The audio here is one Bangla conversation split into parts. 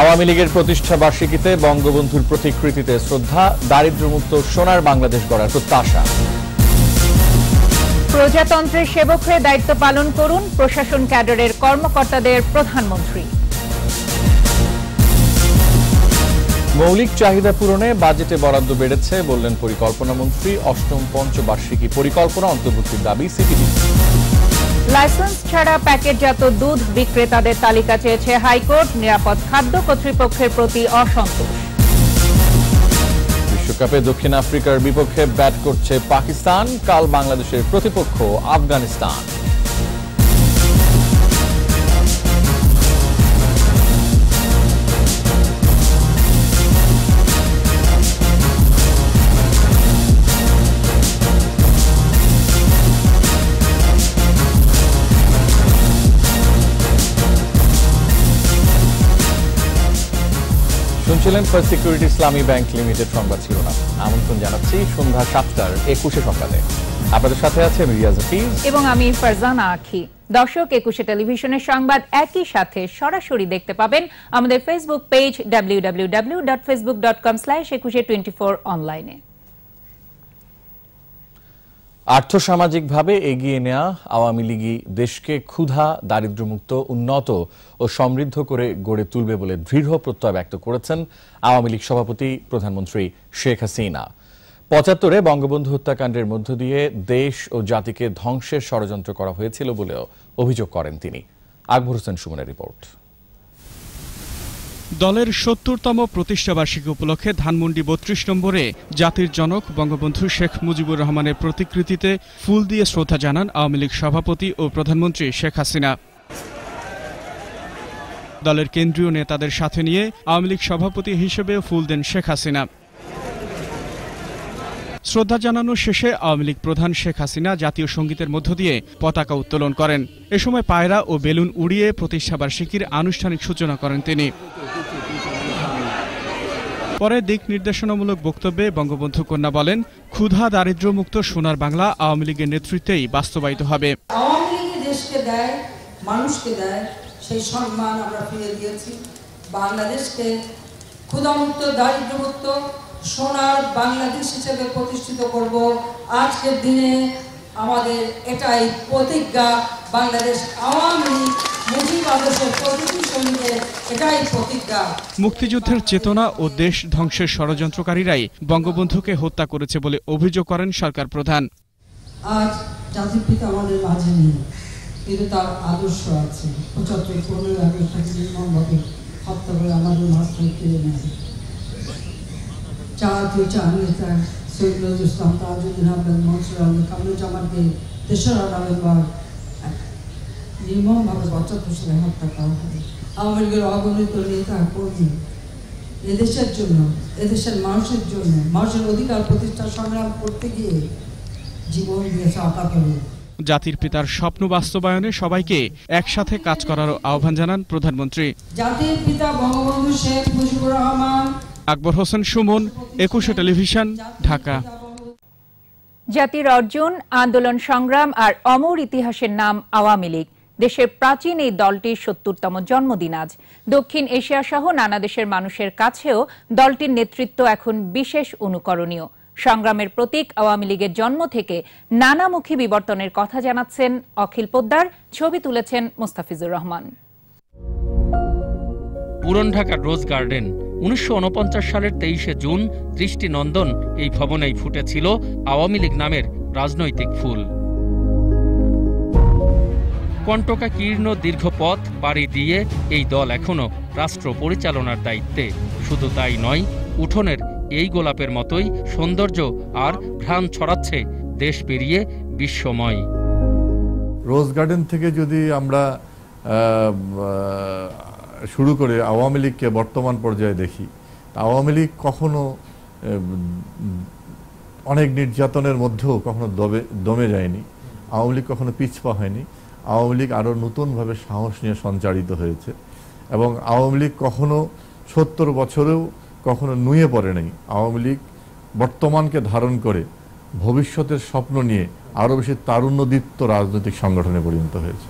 আওয়ামী লীগের প্রতিষ্ঠা বার্ষিকীতে বঙ্গবন্ধুর প্রতিকৃতিতে শ্রদ্ধা দারিদ্রমুক্ত সোনার বাংলাদেশ গড়ার প্রত্যাশা প্রজাতন্ত্রের সেবক হয়ে দায়িত্ব পালন করুন প্রশাসন ক্যাডারের কর্মকর্তাদের প্রধানমন্ত্রী মৌলিক চাহিদা পূরণে বাজেটে বরাদ্দ বেড়েছে বললেন পরিকল্পনা মন্ত্রী অষ্টম পঞ্চবার্ষিকী পরিকল্পনা অন্তর্ভুক্তির দাবি সিপিডি লাইসেন্স ছাড়া প্যাকেটজাত দুধ বিক্রেতাদের তালিকা চেয়েছে হাইকোর্ট নিরাপদ খাদ্য কর্তৃপক্ষের প্রতি অসন্তোষ বিশ্বকাপে দক্ষিণ আফ্রিকার বিপক্ষে ব্যাট করছে পাকিস্তান কাল বাংলাদেশের প্রতিপক্ষ আফগানিস্তান ছিলেন first security Islami bank limited সংবাদ শিরোনাম আমন্ত্রণ জানাচ্ছি সন্ধ্যা সাতটার একুশে সংবাদে আপনাদের সাথে আছে রিয়াজ হাফিজ এবং আমি ফারজানা আখি দর্শক একুশে টেলিভিশনের সংবাদ একই সাথে সরাসরি দেখতে পাবেন আমাদের Facebook page W W W dot dot Facebook com slash Ekushey twenty four অনলাইনে আর্থসামাজিকভাবে এগিয়ে নেওয়া আওয়ামী লীগই দেশকে ক্ষুধা দারিদ্র্যমুক্ত উন্নত ও সমৃদ্ধ করে গড়ে তুলবে বলে দৃঢ় প্রত্যয় ব্যক্ত করেছেন আওয়ামী লীগ সভাপতি প্রধানমন্ত্রী শেখ হাসিনা পঁচাত্তরে বঙ্গবন্ধু হত্যাকাণ্ডের মধ্য দিয়ে দেশ ও জাতিকে ধ্বংসের ষড়যন্ত্র করা হয়েছিল বলেও অভিযোগ করেন তিনি আকবর হোসেন সুমনের রিপোর্ট দলের সত্তরতম প্রতিষ্ঠাবার্ষিকী উপলক্ষে ধানমন্ডি বত্রিশ নম্বরে জাতির জনক বঙ্গবন্ধু শেখ মুজিবুর রহমানের প্রতিকৃতিতে ফুল দিয়ে শ্রদ্ধা জানান আওয়ামী লীগ সভাপতি ও প্রধানমন্ত্রী শেখ হাসিনা দলের কেন্দ্রীয় নেতাদের সাথে নিয়ে আওয়ামী লীগ সভাপতি হিসেবেও ফুল দেন শেখ হাসিনা শ্রদ্ধা জানানো শেষে আওয়ামী লীগ প্রধান শেখ হাসিনা জাতীয় সঙ্গীতের মধ্য দিয়ে পতাকা উত্তোলন করেন এ সময় পায়রা ও বেলুন উড়িয়ে প্রতিষ্ঠাবার্ষিকীর আনুষ্ঠানিক সূচনা করেন তিনি পরে দিক নির্দেশনামূলক বক্তব্যে বঙ্গবন্ধু কন্যা বলেন ক্ষুধা দারিদ্র্যমুক্ত সোনার বাংলা আওয়ামী লীগের নেতৃত্বেই বাস্তবায়িত হবে আওয়ামী লীগ দেশকে দেয় মানুষকে দেয় সেই সম্মান আমরা ফিরে দিয়েছি বাংলাদেশকে ক্ষুধামুক্ত দারিদ্র্যমুক্ত সোনার বাংলাদেশ হিসেবে প্রতিষ্ঠিত করব আজকের দিনে আমাদের এটাই প্রতিজ্ঞা বাংলাদেশ আওয়ামী লীগ মুক্তিযুদ্ধের চেতনা ও দেশ ধ্বংসের ষড়যন্ত্রকারীরাই বঙ্গবন্ধুকে হত্যা করেছে বলে অভিযোগ করেন সরকার প্রধান আজ জাতির পিতা আমাদের মাঝে নেই কিন্তু তার আদর্শ আছে পঁচাত্তর পনেরো আগস্ট হত্যা করে আমাদের মাঝ থেকে নজরুল ইসলাম আহমেদ মনসুর তেসরা নভেম্বর নির্মমভাবে পঁচাত্তর সালে হত্যা করা আওয়ামী লীগের অগণিত নেতা কর্মী এদেশের জন্য এদেশের মানুষের জন্য মানুষের অধিকার প্রতিষ্ঠা সংগ্রাম করতে গিয়ে জীবন দিয়েছে জাতির পিতার স্বপ্ন বাস্তবায়নে সবাইকে একসাথে কাজ করার আহ্বান জানান প্রধানমন্ত্রী জাতির পিতা বঙ্গবন্ধু শেখ মুজিবুর রহমান আকবর হোসেন সুমন একুশে টেলিভিশন ঢাকা জাতির অর্জন আন্দোলন সংগ্রাম আর অমর ইতিহাসের নাম আওয়ামী লীগ দেশের প্রাচীন এই দলটির সত্তরতম জন্মদিন আজ দক্ষিণ এশিয়া সহ নানা দেশের মানুষের কাছেও দলটির নেতৃত্ব এখন বিশেষ অনুকরণীয় সংগ্রামের প্রতীক আওয়ামী লীগের জন্ম থেকে নানামুখী বিবর্তনের কথা জানাচ্ছেন অখিল পোদ্দার ছবি তুলেছেন মোস্তাফিজুর রহমান পুরন ঢাকার রোজ গার্ডেন উনিশশো সালের তেইশে জুন দৃষ্টিনন্দন এই ভবনেই ফুটেছিল আওয়ামী লীগ নামের রাজনৈতিক ফুল কণ্টকা কীর্ণ দীর্ঘ পথ পাড়ি দিয়ে এই দল এখনও রাষ্ট্র পরিচালনার দায়িত্বে শুধু তাই নয় উঠোনের এই গোলাপের মতোই সৌন্দর্য আর ঘ্রাণ ছড়াচ্ছে দেশ পেরিয়ে বিশ্বময় রোজ গার্ডেন থেকে যদি আমরা শুরু করে আওয়ামী লীগকে বর্তমান পর্যায়ে দেখি আওয়ামী লীগ কখনো অনেক নির্যাতনের মধ্যেও কখনো দবে দমে যায়নি আওয়ামী লীগ কখনো পিছপা হয়নি আওয়ামী লীগ আরও নতুনভাবে সাহস নিয়ে সঞ্চারিত হয়েছে এবং আওয়ামী লীগ কখনো সত্তর বছরেও কখনো নুয়ে পড়ে নাই আওয়ামী লীগ বর্তমানকে ধারণ করে ভবিষ্যতের স্বপ্ন নিয়ে আরও বেশি তারুণ্যদীপ্ত রাজনৈতিক সংগঠনে পরিণত হয়েছে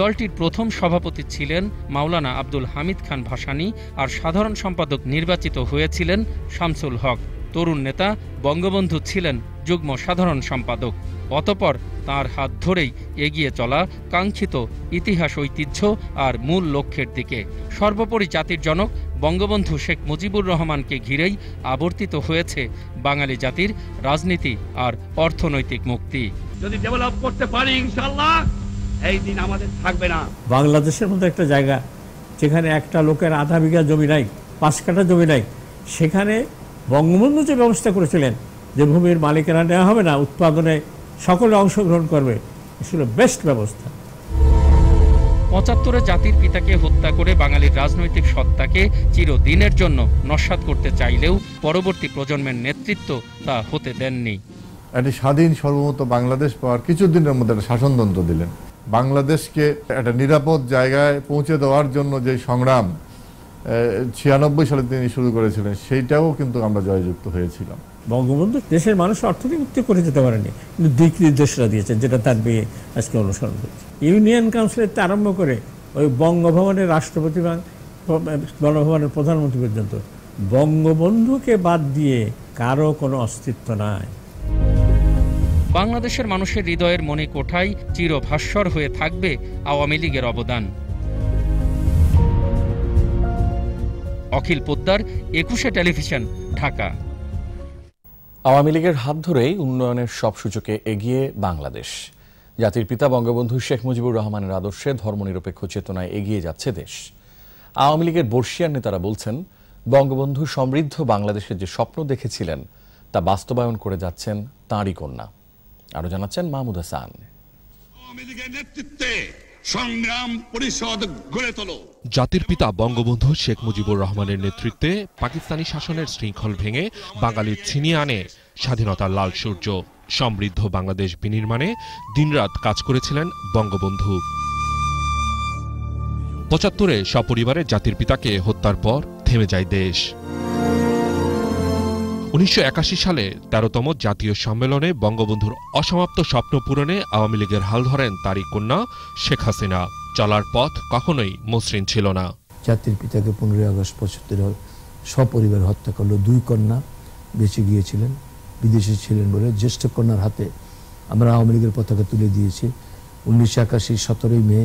দলটির প্রথম সভাপতি ছিলেন মাওলানা আব্দুল হামিদ খান ভাসানি আর সাধারণ সম্পাদক নির্বাচিত হয়েছিলেন শামসুল হক তরুণ নেতা বঙ্গবন্ধু ছিলেন যুগ্ম সাধারণ সম্পাদক অতপর তার হাত ধরেই এগিয়ে চলা কাঙ্ক্ষিত ইতিহাস ঐতিহ্য আর মূল লক্ষ্যের দিকে সর্বোপরি জাতির জনক বঙ্গবন্ধু শেখ মুজিবুর রহমানকে ঘিরেই আবর্তিত হয়েছে বাঙালি জাতির রাজনীতি আর অর্থনৈতিক মুক্তি যদি ডেভেলপ করতে পারি ইনশাল্লাহ এই দিন আমাদের থাকবে না বাংলাদেশের মধ্যে একটা জায়গা যেখানে একটা লোকের আধা বিঘা জমি নাই পাঁচ কাঠা জমি নাই সেখানে বঙ্গবন্ধু যে ব্যবস্থা করেছিলেন যে ভূমির মালিকেরা নেওয়া হবে না উৎপাদনে সকলে অংশগ্রহণ করবে ছিল বেস্ট ব্যবস্থা পঁচাত্তরে জাতির পিতাকে হত্যা করে বাঙালির রাজনৈতিক সত্তাকে চিরদিনের জন্য নস্বাদ করতে চাইলেও পরবর্তী প্রজন্মের নেতৃত্ব তা হতে দেননি একটি স্বাধীন সর্বমত বাংলাদেশ পাওয়ার কিছুদিনের মধ্যে একটা শাসনতন্ত্র দিলেন বাংলাদেশকে একটা নিরাপদ জায়গায় পৌঁছে দেওয়ার জন্য যে সংগ্রাম ছিয়ানব্বই সালে তিনি শুরু করেছিলেন সেইটাও কিন্তু আমরা জয়যুক্ত হয়েছিলাম বঙ্গবন্ধু দেশের মানুষ অর্থনীতি করে যেতে পারেনি কিন্তু দিক নির্দেশনা দিয়েছেন যেটা তার বিয়ে আজকে অনুসরণ করছে ইউনিয়ন কাউন্সিলের আরম্ভ করে ওই বঙ্গভবনের রাষ্ট্রপতি বা বঙ্গভবনের প্রধানমন্ত্রী পর্যন্ত বঙ্গবন্ধুকে বাদ দিয়ে কারো কোনো অস্তিত্ব নাই বাংলাদেশের মানুষের হৃদয়ের মনে কোঠায় চিরভাস্বর হয়ে থাকবে আওয়ামী লীগের অবদান অখিল পোদ্দার একুশে টেলিভিশন ঢাকা আওয়ামী লীগের হাত ধরেই উন্নয়নের সব সূচকে এগিয়ে বাংলাদেশ জাতির পিতা বঙ্গবন্ধু শেখ মুজিবুর রহমানের আদর্শে ধর্মনিরপেক্ষ চেতনায় এগিয়ে যাচ্ছে দেশ আওয়ামী লীগের বর্ষিয়ার নেতারা বলছেন বঙ্গবন্ধু সমৃদ্ধ বাংলাদেশের যে স্বপ্ন দেখেছিলেন তা বাস্তবায়ন করে যাচ্ছেন তাঁরই কন্যা আরো জানাচ্ছেন মাহমুদ হাসান সংগ্রাম পরিষদ গড়ে তোলো জাতির পিতা বঙ্গবন্ধু শেখ মুজিবুর রহমানের নেতৃত্বে পাকিস্তানি শাসনের শৃঙ্খল ভেঙে বাঙালি ছিনিয়ে আনে স্বাধীনতার লাল সূর্য সমৃদ্ধ বাংলাদেশ বিনির্মাণে দিনরাত কাজ করেছিলেন বঙ্গবন্ধু পঁচাত্তরে সপরিবারে জাতির পিতাকে হত্যার পর থেমে যায় দেশ উনিশশো সালে তেরোতম জাতীয় সম্মেলনে বঙ্গবন্ধুর অসমাপ্ত স্বপ্ন পূরণে আওয়ামী লীগের হাল ধরেন তারই কন্যা শেখ হাসিনা চলার পথ কখনোই মসৃণ ছিল না জাতির পিতাকে পনেরোই আগস্ট পঁচাত্তর সপরিবার হত্যা করলো দুই কন্যা বেঁচে গিয়েছিলেন বিদেশে ছিলেন বলে জ্যেষ্ঠ কন্যার হাতে আমরা আওয়ামী লীগের পতাকা তুলে দিয়েছি উনিশশো একাশি সতেরোই মে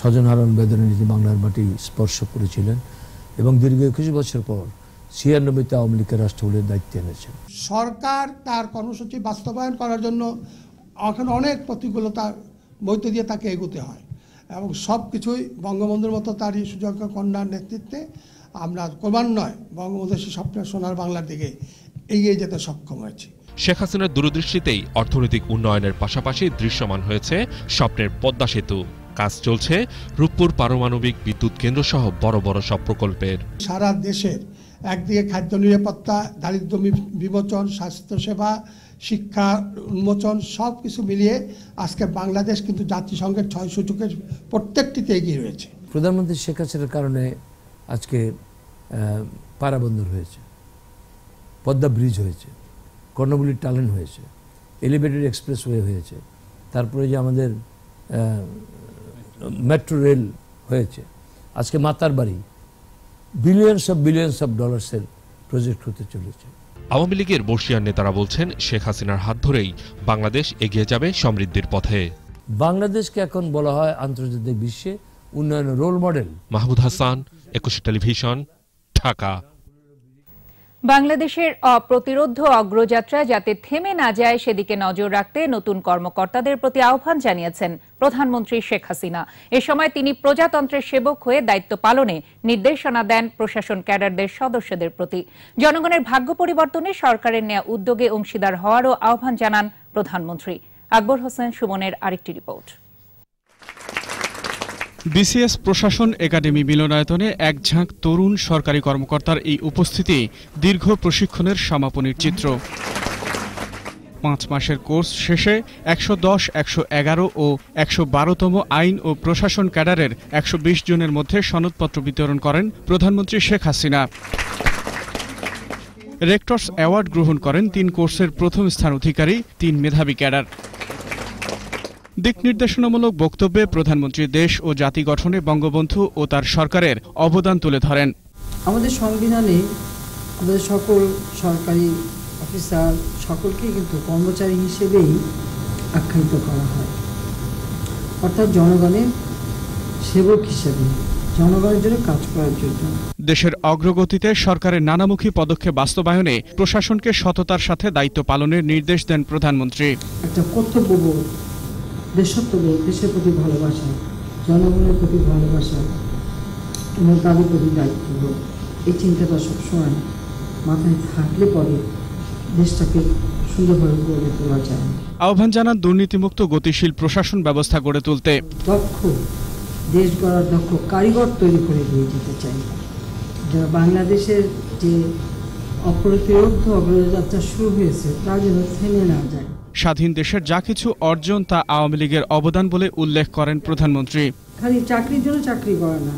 স্বজনহারণ বেদনা নীতি বাংলার মাটি স্পর্শ করেছিলেন এবং দীর্ঘ একুশ বছর পর ছিয়ানব্বইতে আওয়ামী লীগের রাষ্ট্রগুলির দায়িত্ব এনেছেন সরকার তার কর্মসূচি বাস্তবায়ন করার জন্য এখন অনেক প্রতিকূলতা বইতে দিয়ে তাকে এগোতে হয় এবং সব কিছুই বঙ্গবন্ধুর মতো তারই সুযোগ্য কন্যার নেতৃত্বে আমরা ক্রমান্বয় বঙ্গবন্ধু স্বপ্নের সোনার বাংলার দিকে এগিয়ে যেতে সক্ষম হয়েছি শেখ হাসিনার দূরদৃষ্টিতেই অর্থনৈতিক উন্নয়নের পাশাপাশি দৃশ্যমান হয়েছে স্বপ্নের পদ্মা সেতু কাজ চলছে রূপপুর পারমাণবিক বিদ্যুৎ কেন্দ্র সহ বড় বড় সব প্রকল্পের সারা দেশের একদিকে খাদ্য নিরাপত্তা দারিদ্র বিমোচন স্বাস্থ্যসেবা শিক্ষা উন্মোচন সব কিছু মিলিয়ে আজকে বাংলাদেশ কিন্তু জাতিসংঘের ছয় সূচকের প্রত্যেকটিতে এগিয়ে রয়েছে প্রধানমন্ত্রী শেখ হাসিনার কারণে আজকে পারাবন্দর হয়েছে পদ্মা ব্রিজ হয়েছে কর্ণবুলির টালেন হয়েছে এলিভেটেড ওয়ে হয়েছে তারপরে যে আমাদের মেট্রো রেল হয়েছে আজকে Matarbari billions of billions of ডলার্সের প্রজেক্ট হতে চলেছে আওয়ামী লীগের বর্ষিয়ার নেতারা বলছেন শেখ হাসিনার হাত ধরেই বাংলাদেশ এগিয়ে যাবে সমৃদ্ধির পথে বাংলাদেশকে এখন বলা হয় আন্তর্জাতিক বিশ্বে উন্নয়নের রোল মডেল মাহমুদ হাসান একুশে টেলিভিশন ঢাকা বাংলাদেশের অপ্রতিরোধ অগ্রযাত্রা যাতে থেমে না যায় সেদিকে নজর রাখতে নতুন কর্মকর্তাদের প্রতি আহ্বান জানিয়েছেন প্রধানমন্ত্রী শেখ হাসিনা এ সময় তিনি প্রজাতন্ত্রের সেবক হয়ে দায়িত্ব পালনে নির্দেশনা দেন প্রশাসন ক্যাডারদের সদস্যদের প্রতি জনগণের ভাগ্য পরিবর্তনে সরকারের নেয়া উদ্যোগে অংশীদার হওয়ারও আহ্বান জানান প্রধানমন্ত্রী আকবর হোসেন সুমনের আরেকটি রিপোর্ট বিসিএস প্রশাসন একাডেমি মিলনায়তনে এক ঝাঁক তরুণ সরকারি কর্মকর্তার এই উপস্থিতি দীর্ঘ প্রশিক্ষণের সমাপনীর চিত্র পাঁচ মাসের কোর্স শেষে একশো দশ একশো এগারো ও একশো বারোতম আইন ও প্রশাসন ক্যাডারের একশো বিশ জনের মধ্যে সনদপত্র বিতরণ করেন প্রধানমন্ত্রী শেখ হাসিনা রেক্টর্স অ্যাওয়ার্ড গ্রহণ করেন তিন কোর্সের প্রথম স্থান অধিকারী তিন মেধাবী ক্যাডার দিক নির্দেশনামূলক বক্তব্যে প্রধানমন্ত্রী দেশ ও জাতি গঠনে বঙ্গবন্ধু ও তার সরকারের অবদান তুলে ধরেন আমাদের সংবিধানে আমাদের সকল সরকারি অফিসার সকলকে কিন্তু কর্মচারী হিসেবেই আখ্যায়িত করা হয় অর্থাৎ জনগণের সেবক হিসেবে জনগণের জন্য কাজ করার জন্য দেশের অগ্রগতিতে সরকারের নানামুখী পদক্ষেপ বাস্তবায়নে প্রশাসনকে সততার সাথে দায়িত্ব পালনের নির্দেশ দেন প্রধানমন্ত্রী একটা কর্তব্যবোধ দেশত্ববোধ দেশের প্রতি ভালোবাসা জনগণের প্রতি ভালোবাসা এবং তাদের প্রতি দায়িত্ববোধ এই চিন্তাটা সবসময় মাথায় থাকলে পরে দেশটাকে সুন্দরভাবে গড়ে তোলা যায় আহ্বান জানান দুর্নীতিমুক্ত গতিশীল প্রশাসন ব্যবস্থা গড়ে তুলতে দক্ষ দেশ গড়ার দক্ষ কারিগর তৈরি করে দিয়ে যেতে চাই যারা বাংলাদেশের যে অপ্রতিরোধ অগ্রযাত্রা শুরু হয়েছে তা যেন থেমে না যায় স্বাধীন দেশের যা কিছু অর্জন তা আওয়ামী লীগের অবদান বলে উল্লেখ করেন প্রধানমন্ত্রী খালি চাকরির জন্য চাকরি করা না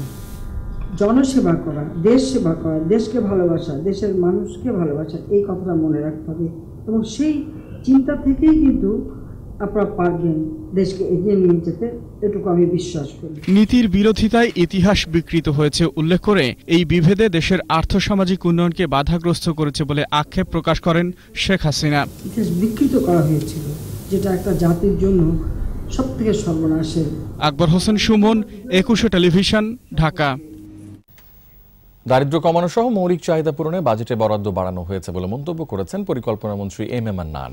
জনসেবা করা দেশ সেবা করা দেশকে ভালোবাসা দেশের মানুষকে ভালোবাসা এই কথাটা মনে রাখতে হবে এবং সেই চিন্তা থেকেই কিন্তু আপনারা পারবেন দেশকে এগিয়ে নিয়ে যেতে এটুকু আমি বিশ্বাস করি নীতির বিরোধিতায় ইতিহাস বিকৃত হয়েছে উল্লেখ করে এই বিভেদে দেশের আর্থসামাজিক উন্নয়নকে বাধাগ্রস্ত করেছে বলে আক্ষেপ প্রকাশ করেন শেখ হাসিনা ইতিহাস বিকৃত করা হয়েছিল যেটা একটা জাতির জন্য সবথেকে সর্বনাশের আকবর হোসেন সুমন একুশে টেলিভিশন ঢাকা দারিদ্র কমানো সহ মৌলিক চাহিদা পূরণে বাজেটে বরাদ্দ বাড়ানো হয়েছে বলে মন্তব্য করেছেন পরিকল্পনা মন্ত্রী এম এম নান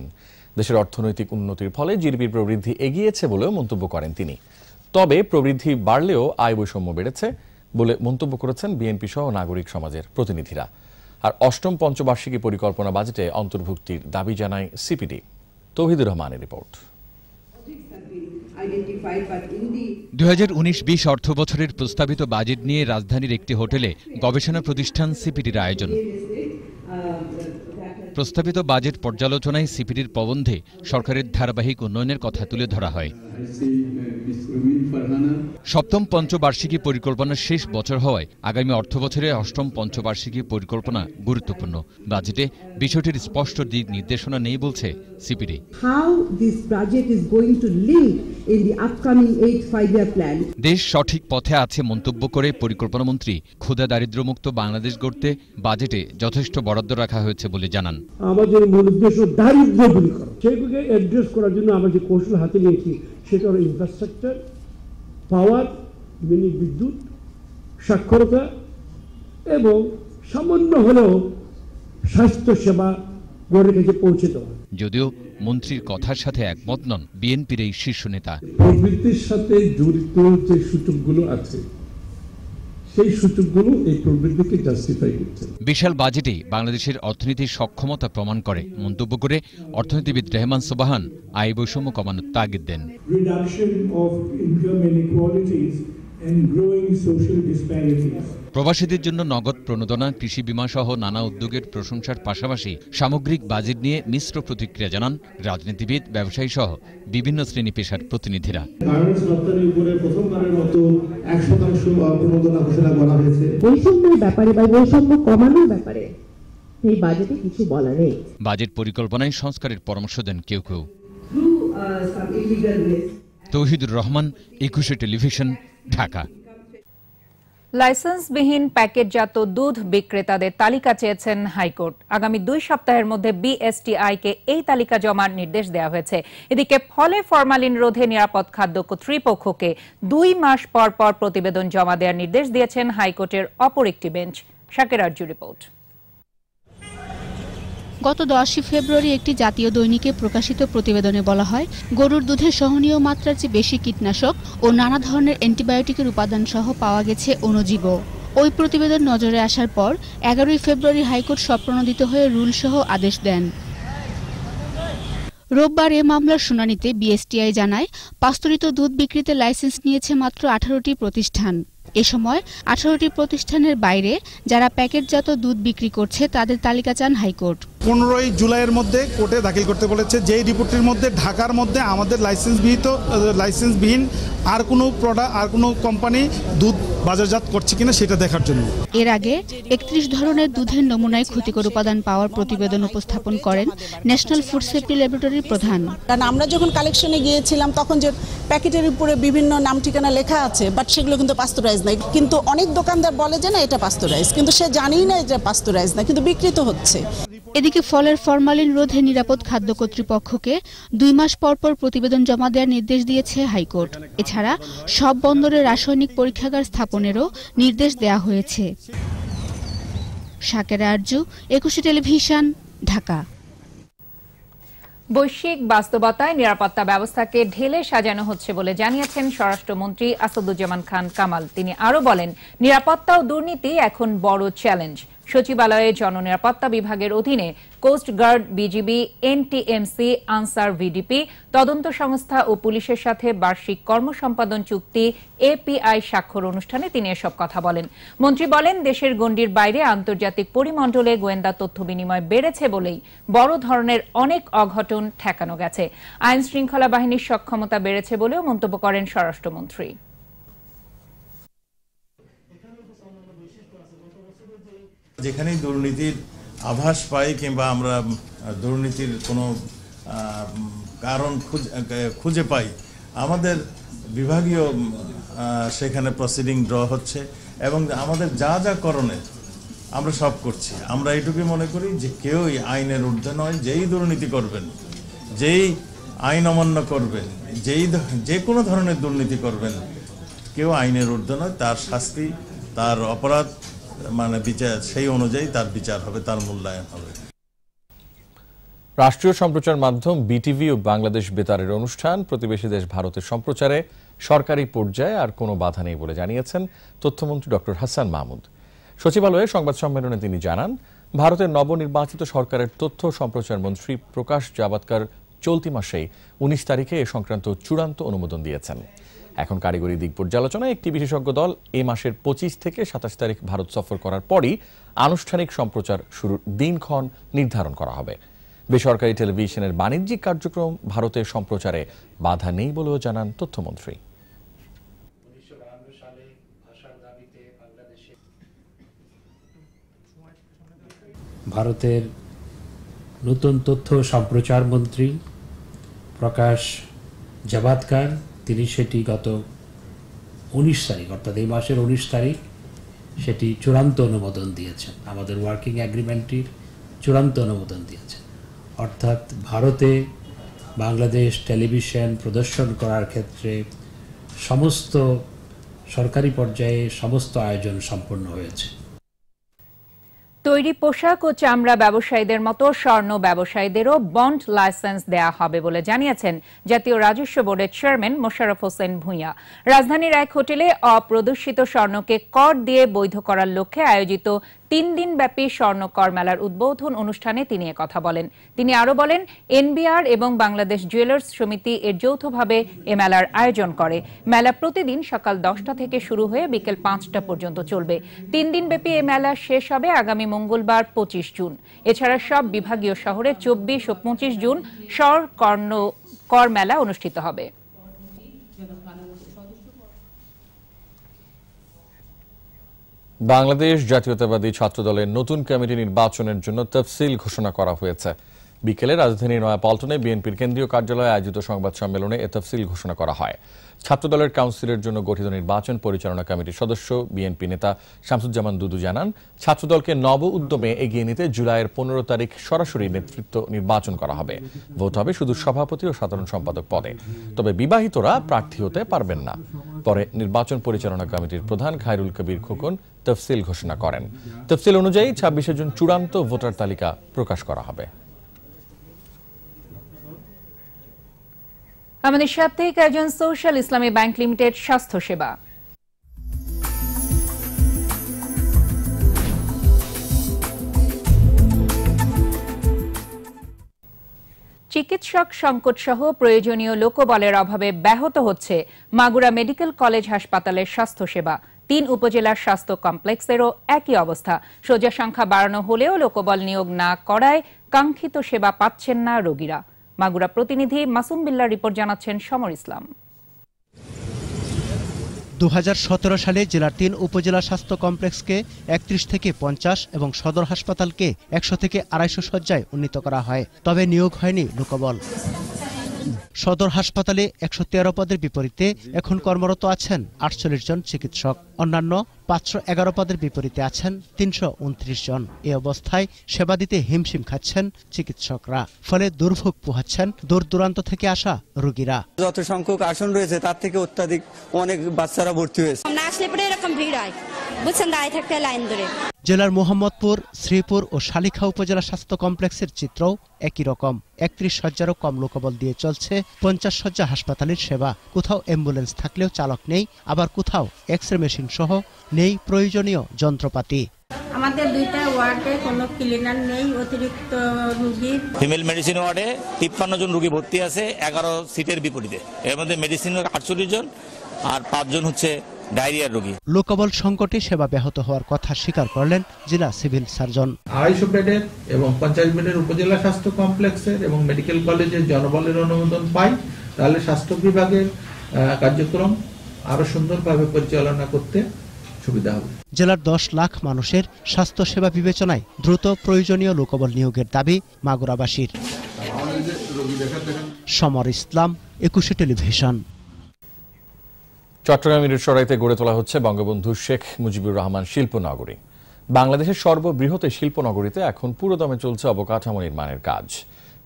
দেশের অর্থনৈতিক উন্নতির ফলে জিডিপির প্রবৃদ্ধি এগিয়েছে বলেও মন্তব্য করেন তিনি তবে প্রবৃদ্ধি বাড়লেও আয় বৈষম্য বেড়েছে বলে মন্তব্য করেছেন বিএনপি সহ নাগরিক সমাজের প্রতিনিধিরা আর অষ্টম পঞ্চবার্ষিকী পরিকল্পনা বাজেটে অন্তর্ভুক্তির দাবি জানায় সিপিডি তৌহিদুর রহমানের রিপোর্ট দু উনিশ বিশ অর্থ বছরের প্রস্তাবিত বাজেট নিয়ে রাজধানীর একটি হোটেলে গবেষণা প্রতিষ্ঠান সিপিডির আয়োজন প্রস্তাবিত বাজেট পর্যালোচনায় সিপিডির প্রবন্ধে সরকারের ধারাবাহিক উন্নয়নের কথা তুলে ধরা হয় সপ্তম পঞ্চবার্ষিকী পরিকল্পনা শেষ বছর হওয়ায় আগামী অর্থ বছরে অষ্টম পঞ্চবার্ষিকী পরিকল্পনা গুরুত্বপূর্ণ বাজেটে বিষয়টির স্পষ্ট দিক নির্দেশনা নেই বলছে CPD how this budget is going to link in the upcoming 8 five year plan দেশ সঠিক পথে আছে মন্তব্য করে পরিকল্পনা মন্ত্রী ক্ষুধা দারিদ্রমুক্ত বাংলাদেশ গড়তে বাজেটে যথেষ্ট বরাদ্দ রাখা হয়েছে বলে জানান আমাদের মূল উদ্দেশ্য দারিদ্র্য দূরীকরণ সেগুলোকে অ্যাড্রেস করার জন্য আমরা যে কৌশল হাতে নিয়েছি সেটা হলো ইনফ্রাস্ট্রাকচার পাওয়ার মিনি বিদ্যুৎ সাক্ষরতা এবং সামান্য হলেও স্বাস্থ্যসেবা গড়ে কাছে পৌঁছে দেওয়া যদিও মন্ত্রীর কথার সাথে একমত নন বিএনপির এই শীর্ষ নেতা প্রবৃত্তির সাথে জড়িত যে সুযোগগুলো আছে সেই সূচকগুলো এই প্রবৃদ্ধিকে জাস্টিফাই করছে বিশাল বাজেটে বাংলাদেশের অর্থনীতির সক্ষমতা প্রমাণ করে মন্তব্য করে অর্থনীতিবিদ রেহমান সোবাহান আয় বৈষম্য কমানোর তাগিদ দেন প্রবাসীদের জন্য নগদ প্রণোদনা কৃষি বিমা সহ নানা উদ্যোগের প্রশংসার পাশাপাশি সামগ্রিক বাজেট নিয়ে মিশ্র প্রতিক্রিয়া জানান রাজনীতিবিদ ব্যবসায়ী সহ বিভিন্ন শ্রেণী পেশার প্রতিনিধিরা বাজেট পরিকল্পনায় সংস্কারের পরামর্শ দেন কেউ কেউ uh, তৌহিদুর রহমান একুশে টেলিভিশন ঢাকা লাইসেন্সবিহীন প্যাকেটজাত দুধ বিক্রেতাদের তালিকা চেয়েছেন হাইকোর্ট আগামী দুই সপ্তাহের মধ্যে বিএসটিআই কে এই তালিকা জমার নির্দেশ দেওয়া হয়েছে এদিকে ফলে ফরমালিন রোধে নিরাপদ খাদ্য কর্তৃপক্ষকে দুই মাস পর পর প্রতিবেদন জমা দেওয়ার নির্দেশ দিয়েছেন হাইকোর্টের অপর একটি বেঞ্চ শাকেরার্জু রিপোর্ট গত দশই ফেব্রুয়ারি একটি জাতীয় দৈনিকে প্রকাশিত প্রতিবেদনে বলা হয় গরুর দুধে সহনীয় মাত্রার চেয়ে বেশি কীটনাশক ও নানা ধরনের অ্যান্টিবায়োটিকের উপাদান সহ পাওয়া গেছে অণুজীব ওই প্রতিবেদন নজরে আসার পর এগারোই ফেব্রুয়ারি হাইকোর্ট স্বপ্রণোদিত হয়ে রুলসহ আদেশ দেন রোববার এ মামলার শুনানিতে বিএসটিআই জানায় পাস্তরিত দুধ বিক্রিতে লাইসেন্স নিয়েছে মাত্র আঠারোটি প্রতিষ্ঠান এ সময় আঠারোটি প্রতিষ্ঠানের বাইরে যারা প্যাকেটজাত দুধ বিক্রি করছে তাদের তালিকা চান হাইকোর্ট পনেরোই জুলাইয়ের মধ্যে কোর্টে দাখিল করতে বলেছে যেই রিপোর্টটির মধ্যে ঢাকার মধ্যে আমাদের লাইসেন্সবিহিত লাইসেন্সবিহীন আর কোনো প্রোডাক্ট আর কোনো কোম্পানি দুধ বাজারজাত করছে কিনা সেটা দেখার জন্য এর আগে একত্রিশ ধরনের দুধের নমুনায় ক্ষতিকর উপাদান পাওয়ার প্রতিবেদন উপস্থাপন করেন ন্যাশনাল ফুড সেফটি ল্যাবরেটরির প্রধান কারণ আমরা যখন কালেকশনে গিয়েছিলাম তখন যে প্যাকেটের উপরে বিভিন্ন নাম ঠিকানা লেখা আছে বাট সেগুলো কিন্তু পাস্তুরাইজ নাই কিন্তু অনেক দোকানদার বলে যে না এটা পাস্তুরাইজ কিন্তু সে জানেই না এটা পাস্তুরাইজ না কিন্তু বিকৃত হচ্ছে এদিকে ফলের ফরমালিন রোধে নিরাপদ খাদ্য কর্তৃপক্ষকে দুই মাস পরপর প্রতিবেদন জমা দেওয়ার নির্দেশ দিয়েছে হাইকোর্ট এছাড়া সব বন্দরে রাসায়নিক পরীক্ষাগার স্থাপনেরও নির্দেশ দেয়া হয়েছে সাকেরা আরজু একুশে টেলিভিশন ঢাকা বৈশ্বিক বাস্তবতায় নিরাপত্তা ব্যবস্থাকে ঢেলে সাজানো হচ্ছে বলে জানিয়েছেন স্বরাষ্ট্রমন্ত্রী আসাদুজ্জামান খান কামাল তিনি আরও বলেন নিরাপত্তা ও দুর্নীতি এখন বড় চ্যালেঞ্জ সচিবালয়ে জননিরাপত্তা বিভাগের অধীনে coast guard BGB NTMC Ansar VDP তদন্ত সংস্থা ও পুলিশের সাথে বার্ষিক কর্মসম্পাদন চুক্তি এপিআই স্বাক্ষর অনুষ্ঠানে তিনি এসব কথা বলেন মন্ত্রী বলেন দেশের গণ্ডির বাইরে আন্তর্জাতিক পরিমণ্ডলে গোয়েন্দা তথ্য বিনিময় বেড়েছে বলেই বড় ধরনের অনেক অঘটন ঠেকানো গেছে আইন শৃঙ্খলা বাহিনীর সক্ষমতা বেড়েছে বলেও মন্তব্য করেন স্বরাষ্ট্রমন্ত্রী যেখানেই দুর্নীতির আভাস পাই কিংবা আমরা দুর্নীতির কোনো কারণ খুঁজে পাই আমাদের বিভাগীয় সেখানে প্রসিডিং ড্র হচ্ছে এবং আমাদের যা যা করণে আমরা সব করছি আমরা এইটুকুই মনে করি যে কেউই আইনের ঊর্ধ্বে নয় যেই দুর্নীতি করবেন যেই আইন অমান্য করবেন যেই যে কোনো ধরনের দুর্নীতি করবেন কেউ আইনের ঊর্ধ্বে নয় তার শাস্তি তার অপরাধ মানে বিচার সেই অনুযায়ী তার বিচার হবে তার মূল্যায়ন হবে রাষ্ট্রীয় সম্প্রচার মাধ্যম বিটিভি ও বাংলাদেশ বেতারের অনুষ্ঠান প্রতিবেশী দেশ ভারতের সম্প্রচারে সরকারি পর্যায়ে আর কোনো বাধা নেই বলে জানিয়েছেন তথ্যমন্ত্রী ডক্টর হাসান মাহমুদ সচিবালয়ে সংবাদ সম্মেলনে তিনি জানান ভারতের নবনির্বাচিত সরকারের তথ্য সম্প্রচার মন্ত্রী প্রকাশ জাবাতকার চলতি মাসে উনিশ তারিখে এ সংক্রান্ত চূড়ান্ত অনুমোদন দিয়েছেন এখন কারিগরি দিক পর্যালোচনায় একটি বিশেষজ্ঞ দল এ মাসের পঁচিশ থেকে সাতাশ তারিখ ভারত সফর করার পরই আনুষ্ঠানিক সম্প্রচার শুরুর দিনক্ষণ নির্ধারণ করা হবে বেসরকারি টেলিভিশনের বাণিজ্যিক কার্যক্রম ভারতের সম্প্রচারে বাধা নেই বলেও জানান তথ্যমন্ত্রী ভারতের নতুন তথ্য সম্প্রচার মন্ত্রী প্রকাশ জাভাতকার তিনি সেটি গত উনিশ তারিখ অর্থাৎ এই মাসের উনিশ তারিখ সেটি চূড়ান্ত অনুমোদন দিয়েছেন আমাদের ওয়ার্কিং অ্যাগ্রিমেন্টটির চূড়ান্ত অনুমোদন দিয়েছেন অর্থাৎ ভারতে বাংলাদেশ টেলিভিশন প্রদর্শন করার ক্ষেত্রে সমস্ত সরকারি পর্যায়ে সমস্ত আয়োজন সম্পন্ন হয়েছে তৈরি পোশাক ও চামড়া ব্যবসায়ীদের মতো স্বর্ণ ব্যবসায়ীদেরও বন্ড লাইসেন্স দেয়া হবে বলে জানিয়েছেন জাতীয় রাজস্ব বোর্ডের চেয়ারম্যান মোশাররফ হোসেন ভূঁইয়া রাজধানীর এক হোটেলে অপ্রদর্শিত স্বর্ণকে কর দিয়ে বৈধ করার লক্ষ্যে আয়োজিত তিন দিন ব্যাপী স্বর্ণকর মেলার উদ্বোধন অনুষ্ঠানে তিনি কথা বলেন তিনি আরও বলেন এনবিআর এবং বাংলাদেশ জুয়েলার্স সমিতি এর যৌথভাবে এ মেলার আয়োজন করে মেলা প্রতিদিন সকাল দশটা থেকে শুরু হয়ে বিকেল পাঁচটা পর্যন্ত চলবে তিন দিন ব্যাপী এ মেলা শেষ হবে আগামী মঙ্গলবার পঁচিশ জুন এছাড়া সব বিভাগীয় শহরে চব্বিশ ও পঁচিশ জুন স্বর কর্ণ কর মেলা অনুষ্ঠিত হবে বাংলাদেশ জাতীয়তাবাদী ছাত্রদলের নতুন কমিটি নির্বাচনের জন্য তফসিল ঘোষণা করা হয়েছে বিকেলে রাজধানীর নয়াপল্টনে বিএনপির কেন্দ্রীয় কার্যালয়ে আয়োজিত সংবাদ সম্মেলনে এ তফসিল ঘোষণা করা হয় ছাত্রদলের কাউন্সিলের জন্য গঠিত নির্বাচন পরিচালনা কমিটির সদস্য বিএনপি নেতা শামসুজ্জামান দুদু জানান ছাত্রদলকে নব উদ্যমে এগিয়ে নিতে জুলাইয়ের পনেরো তারিখ সরাসরি নেতৃত্ব নির্বাচন করা হবে ভোট হবে শুধু সভাপতি ও সাধারণ সম্পাদক পদে তবে বিবাহিতরা প্রার্থী হতে পারবেন না পরে নির্বাচন পরিচালনা কমিটির প্রধান খায়রুল কবির খোকন তফসিল ঘোষণা করেন তফসিল অনুযায়ী ছাব্বিশে জুন চূড়ান্ত ভোটার তালিকা প্রকাশ করা হবে আমাদের সাপ্তাহিক আয়োজন সোশ্যাল ইসলামী ব্যাংক লিমিটেড স্বাস্থ্য সেবা চিকিৎসক সংকট সহ প্রয়োজনীয় লোকবলের অভাবে ব্যাহত হচ্ছে মাগুরা মেডিকেল কলেজ হাসপাতালের স্বাস্থ্যসেবা তিন উপজেলার স্বাস্থ্য কমপ্লেক্সেরও একই অবস্থা সোজা সংখ্যা বাড়ানো হলেও লোকবল নিয়োগ না করায় কাঙ্ক্ষিত সেবা পাচ্ছেন না রোগীরা মাগুরা প্রতিনিধি মাসুম বিল্লা রিপোর্ট জানাচ্ছেন সমর ইসলাম দু সালে জেলার তিন উপজেলা স্বাস্থ্য কমপ্লেক্সকে একত্রিশ থেকে পঞ্চাশ এবং সদর হাসপাতালকে একশো থেকে আড়াইশো শয্যায় উন্নীত করা হয় তবে নিয়োগ হয়নি লোকবল সদর হাসপাতালে একশো তেরো পদের বিপরীতে এখন কর্মরত আছেন আটচল্লিশ জন চিকিৎসক অন্যান্য পাঁচশো এগারো পদের বিপরীতে আছেন তিনশো উনত্রিশ জন এ অবস্থায় সেবা দিতে হিমশিম খাচ্ছেন চিকিৎসকরা ফলে দুর্ভোগ পোহাচ্ছেন দূর দূরান্ত থেকে আসা রোগীরা যত সংখ্যক আসন রয়েছে তার থেকে অত্যাধিক অনেক বাচ্চারা ভর্তি হয়েছে না আসলে পরে এরকম ভিড় হয় বুঝছেন দাঁড়িয়ে থাকতে লাইন ধরে জেলার মোহাম্মদপুর শ্রীপুর ও শালিখা উপজেলা স্বাস্থ্য কমপ্লেক্সের চিত্রও একই রকম একত্রিশ হাজারও কম লোকবল দিয়ে চলছে পঞ্চাশ সজ্জা হাসপাতালের সেবা কোথাও অ্যাম্বুলেন্স থাকলেও চালক নেই আবার কোথাও এক্স রে মেশিন সহ নেই প্রয়োজনীয় যন্ত্রপাতি আমাদের দুইটা ওয়ার্ডে কোনো ক্লিনার নেই অতিরিক্ত রুগী ফিমেল মেডিসিন ওয়ার্ডে তিপ্পান্ন জন রুগী ভর্তি আছে এগারো সিটের বিপরীতে এর মধ্যে মেডিসিন আটচল্লিশ জন আর পাঁচজন হচ্ছে ডায়রিয়ার রোগী লোকবল সংকটে সেবা ব্যাহত হওয়ার কথা স্বীকার করলেন জেলা সিভিল সার্জন আড়াইশো বেডের এবং পঞ্চাশ বেডের উপজেলা স্বাস্থ্য কমপ্লেক্সের এবং মেডিকেল কলেজের জনবলের অনুমোদন পাই তাহলে স্বাস্থ্য বিভাগের কার্যক্রম আরো সুন্দরভাবে পরিচালনা করতে সুবিধা হবে জেলার দশ লাখ মানুষের স্বাস্থ্য সেবা বিবেচনায় দ্রুত প্রয়োজনীয় লোকবল নিয়োগের দাবি মাগুরাবাসীর সমর ইসলাম একুশে টেলিভিশন চট্টগ্রাম ইউনিট সরাইতে গড়ে তোলা হচ্ছে বঙ্গবন্ধু শেখ মুজিবুর রহমান শিল্প নগরী বাংলাদেশের সর্ববৃহৎ শিল্পনগরীতে শিল্প নগরীতে এখন পুরোদমে চলছে অবকাঠামো নির্মাণের কাজ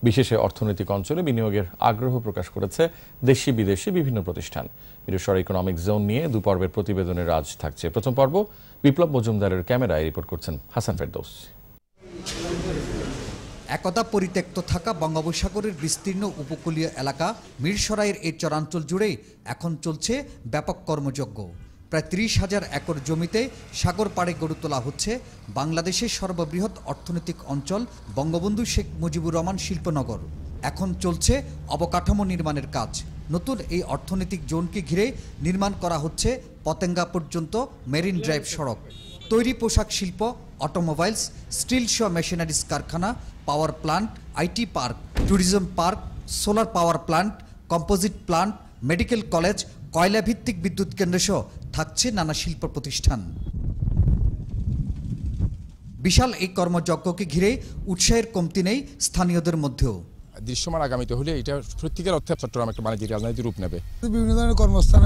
বিশেষে অর্থনৈতিক অঞ্চলে বিনিয়োগের আগ্রহ প্রকাশ করেছে দেশি বিদেশি বিভিন্ন প্রতিষ্ঠান মিরসর ইকোনমিক জোন নিয়ে দু পর্বের প্রতিবেদনের আজ থাকছে প্রথম পর্ব বিপ্লব মজুমদারের ক্যামেরায় রিপোর্ট করছেন হাসান ফেরদৌস একদা পরিত্যক্ত থাকা বঙ্গোপসাগরের বিস্তীর্ণ উপকূলীয় এলাকা মিরসরাইয়ের এই চরাঞ্চল জুড়ে এখন চলছে ব্যাপক কর্মযজ্ঞ প্রায় ত্রিশ হাজার একর জমিতে সাগর পাড়ে গড়ে তোলা হচ্ছে বাংলাদেশের সর্ববৃহৎ অর্থনৈতিক অঞ্চল বঙ্গবন্ধু শেখ মুজিবুর রহমান শিল্পনগর এখন চলছে অবকাঠামো নির্মাণের কাজ নতুন এই অর্থনৈতিক জোনকে ঘিরে নির্মাণ করা হচ্ছে পতেঙ্গা পর্যন্ত মেরিন ড্রাইভ সড়ক তৈরি পোশাক শিল্প অটোমোবাইলস স্টিল শ মেশিনারিজ কারখানা power plant IT park tourism park solar power plant composite plant medical college কয়লাভিত্তিক বিদ্যুৎ কেন্দ্র সহ থাকছে নানা শিল্প প্রতিষ্ঠান বিশাল এই কর্মযজ্ঞকে ঘিরে উৎসাহের কমতি নেই স্থানীয়দের মধ্যেও দৃশ্যমান আগামীতে হলে এটা সত্যিকার অর্থে চট্টগ্রাম একটা বাণিজ্যিক রাজনীতি রূপ নেবে বিভিন্ন ধরনের কর্মস্থান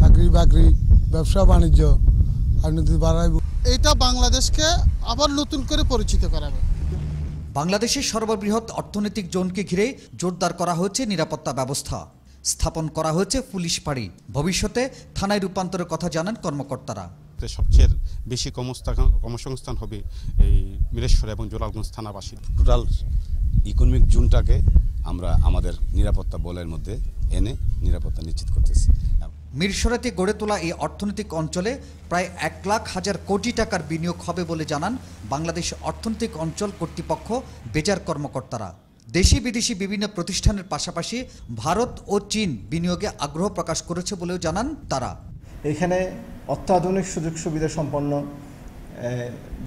চাকরি বাকরি ব্যবসা বাণিজ্য রাজনীতি বাড়াইব এটা বাংলাদেশকে আবার নতুন করে পরিচিত করাবে বাংলাদেশের সর্ববৃহৎ অর্থনৈতিক জোনকে ঘিরে জোরদার করা হয়েছে নিরাপত্তা ব্যবস্থা স্থাপন করা হয়েছে পুলিশ পাড়ি ভবিষ্যতে থানায় রূপান্তরের কথা জানান কর্মকর্তারা সবচেয়ে বেশি কর্মসংস্থান হবে এই মিরেশ্বর এবং জোলালগঞ্জ থানাবাসী টোটাল ইকোনমিক জোনটাকে আমরা আমাদের নিরাপত্তা বলের মধ্যে এনে নিরাপত্তা নিশ্চিত করতেছি মিরসরাতে গড়ে তোলা এই অর্থনৈতিক অঞ্চলে প্রায় এক লাখ হাজার কোটি টাকার বিনিয়োগ হবে বলে জানান বাংলাদেশ অর্থনৈতিক অঞ্চল কর্তৃপক্ষ বেজার কর্মকর্তারা দেশি বিদেশি বিভিন্ন প্রতিষ্ঠানের পাশাপাশি ভারত ও চীন বিনিয়োগে আগ্রহ প্রকাশ করেছে বলেও জানান তারা এখানে অত্যাধুনিক সুযোগ সুবিধা সম্পন্ন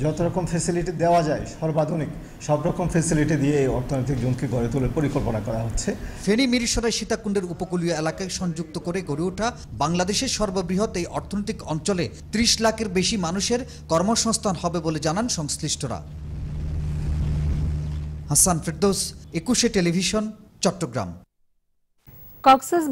যত রকম ফেসিলিটি দেওয়া যায় সর্বাধুনিক সব রকম ফেসিলিটি দিয়ে এই অর্থনৈতিক জোনকে গড়ে তোলার পরিকল্পনা করা হচ্ছে ফেনী মিরিসরাই সীতাকুণ্ডের উপকূলীয় এলাকায় সংযুক্ত করে গড়ে ওঠা বাংলাদেশের সর্ববৃহৎ এই অর্থনৈতিক অঞ্চলে ৩০ লাখের বেশি মানুষের কর্মসংস্থান হবে বলে জানান সংশ্লিষ্টরা হাসান ফেরদোস একুশে টেলিভিশন চট্টগ্রাম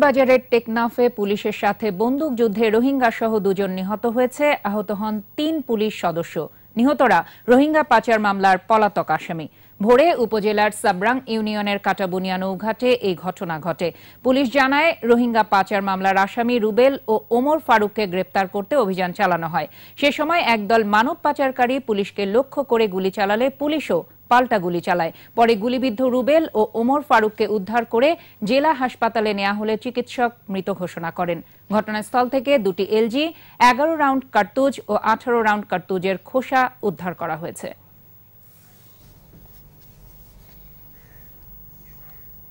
বাজারের টেকনাফে পুলিশের সাথে বন্দুকযুদ্ধে রোহিঙ্গা সহ দুজন নিহত হয়েছে আহত হন তিন পুলিশ সদস্য নিহতরা রোহিঙ্গা পাচার মামলার পলাতক আসামি ভোরে উপজেলার সাবরাং ইউনিয়নের কাটাবুনিয়া নৌঘাটে এই ঘটনা ঘটে পুলিশ জানায় রোহিঙ্গা পাচার মামলার আসামি রুবেল ও ওমর ফারুককে গ্রেপ্তার করতে অভিযান চালানো হয় সে সময় একদল মানব পাচারকারী পুলিশকে লক্ষ্য করে গুলি চালালে পুলিশও পাল্টা গুলি চালায় পরে গুলিবিদ্ধ রুবেল ও ওমর ফারুককে উদ্ধার করে জেলা হাসপাতালে নেওয়া হলে চিকিৎসক মৃত ঘোষণা করেন ঘটনাস্থল থেকে দুটি এলজি এগারো রাউন্ড কার্তুজ ও আঠারো রাউন্ড কার্তুজের খোসা উদ্ধার করা হয়েছে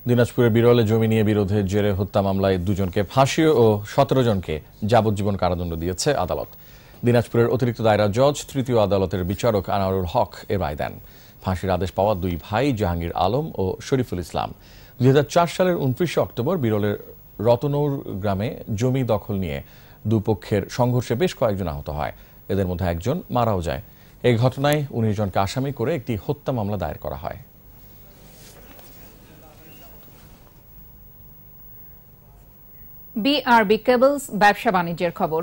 দিনাজপুরের বিরলে জমি নিয়ে বিরোধের জেরে হত্যা মামলায় দুজনকে ফাঁসি ও সতেরো জনকে যাবজ্জীবন কারাদণ্ড দিয়েছে আদালত দিনাজপুরের অতিরিক্ত দায়রা জজ তৃতীয় আদালতের বিচারক আনোয়ারুল হক এ রায় দেন ফাঁসির আদেশ পাওয়া দুই ভাই জাহাঙ্গীর আলম ও শরীফুল ইসলাম দুই সালের উনত্রিশে অক্টোবর বিরলের রতনৌর গ্রামে জমি দখল নিয়ে দুপক্ষের সংঘর্ষে বেশ কয়েকজন আহত হয় এদের মধ্যে একজন মারাও যায় এই ঘটনায় উনিশ জনকে আসামি করে একটি হত্যা মামলা দায়ের করা হয় বিআরবি কেবলস ব্যবসা বাণিজ্যের খবর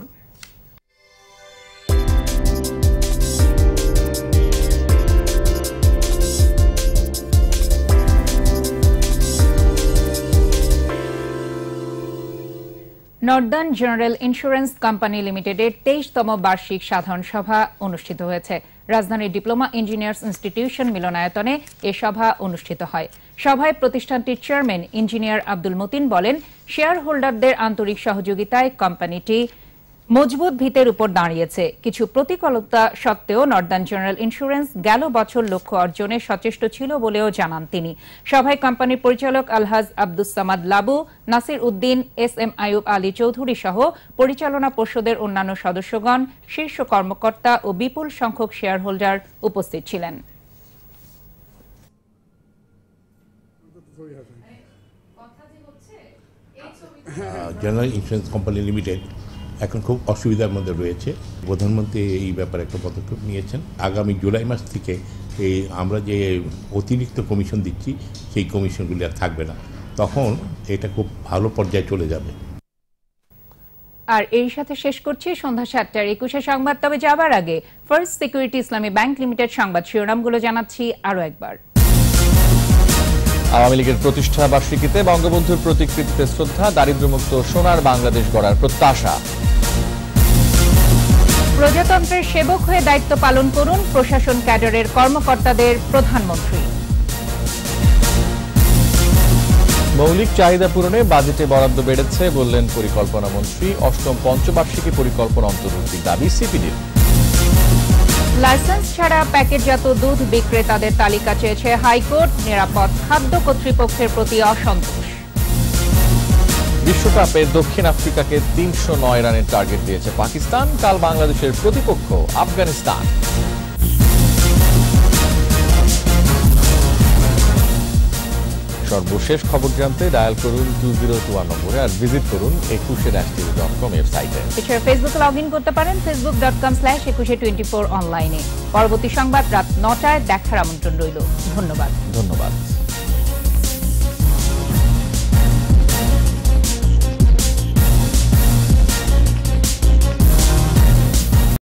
নর্দার্ন জেনারেল ইন্স্যুরেন্স কোম্পানি লিমিটেডের তেইশতম বার্ষিক সাধারণ সভা অনুষ্ঠিত হয়েছে রাজধানীর ডিপ্লোমা ইঞ্জিনিয়ার্স ইনস্টিটিউশন মিলনায়তনে এ সভা অনুষ্ঠিত হয় সভায় প্রতিষ্ঠানটির চেয়ারম্যান ইঞ্জিনিয়ার আব্দুল মতিন বলেন শেয়ার হোল্ডারদের আন্তরিক সহযোগিতায় কোম্পানিটি মজবুত ভিতের উপর দাঁড়িয়েছে কিছু প্রতিকূলতা সত্ত্বেও নর্দার্ন জেনারেল ইন্স্যুরেন্স গেল বছর লক্ষ্য অর্জনে সচেষ্ট ছিল বলেও জানান তিনি সভায় কোম্পানির পরিচালক আলহাজ আব্দুস সামাদ লাবু নাসির উদ্দিন এস এম আয়ুব আলী চৌধুরী সহ পরিচালনা পর্ষদের অন্যান্য সদস্যগণ শীর্ষ কর্মকর্তা ও বিপুল সংখ্যক শেয়ার হোল্ডার উপস্থিত ছিলেন জেনারেল ইন্স্যুরেন্স কোম্পানি লিমিটেড এখন খুব অসুবিধার মধ্যে রয়েছে প্রধানমন্ত্রী এই ব্যাপারে একটা পদক্ষেপ নিয়েছেন আগামী জুলাই মাস থেকে এই আমরা যে অতিরিক্ত কমিশন দিচ্ছি সেই কমিশনগুলি আর থাকবে না তখন এটা খুব ভালো পর্যায়ে চলে যাবে আর এই সাথে শেষ করছি সন্ধ্যা সাতটার একুশে সংবাদ তবে যাবার আগে first security Islami bank limited সংবাদ শিরোনামগুলো জানাচ্ছি আরও একবার আওয়ামী লীগের প্রতিষ্ঠা বার্ষিকীতে বঙ্গবন্ধুর প্রতিকৃতিতে শ্রদ্ধা দারিদ্রমুক্ত সোনার বাংলাদেশ গড়ার প্রত্যাশা প্রজাতন্ত্রের সেবক হয়ে দায়িত্ব পালন করুন প্রশাসন ক্যাডারের কর্মকর্তাদের প্রধানমন্ত্রী মৌলিক চাহিদা পূরণে বাজেটে বরাদ্দ বেড়েছে বললেন পরিকল্পনা মন্ত্রী অষ্টম পঞ্চবার্ষিকী পরিকল্পনা অন্তর্ভুক্তির দাবি সিপিডির লাইসেন্স ছাড়া প্যাকেটজাত দুধ বিক্রেতাদের তালিকা চেয়েছে হাইকোর্ট নিরাপদ খাদ্য কর্তৃপক্ষের প্রতি অসন্তোষ বিশ্বকাপে দক্ষিণ আফ্রিকাকে তিনশো নয় রানের টার্গেট দিয়েছে পাকিস্তান কাল বাংলাদেশের প্রতিপক্ষ আফগানিস্তান সর্বশেষ খবর জানতে ডায়াল করুন টু জিরো টু ওয়ান নম্বরে আর ভিজিট করুন একুশে ড্যাশ টিভি ডট কম ওয়েবসাইটে এছাড়া ফেসবুকে লগ ইন করতে পারেন Facebook dot com slash Ekushey twenty four অনলাইনে পরবর্তী সংবাদ রাত নটায় দেখার আমন্ত্রণ রইল ধন্যবাদ ধন্যবাদ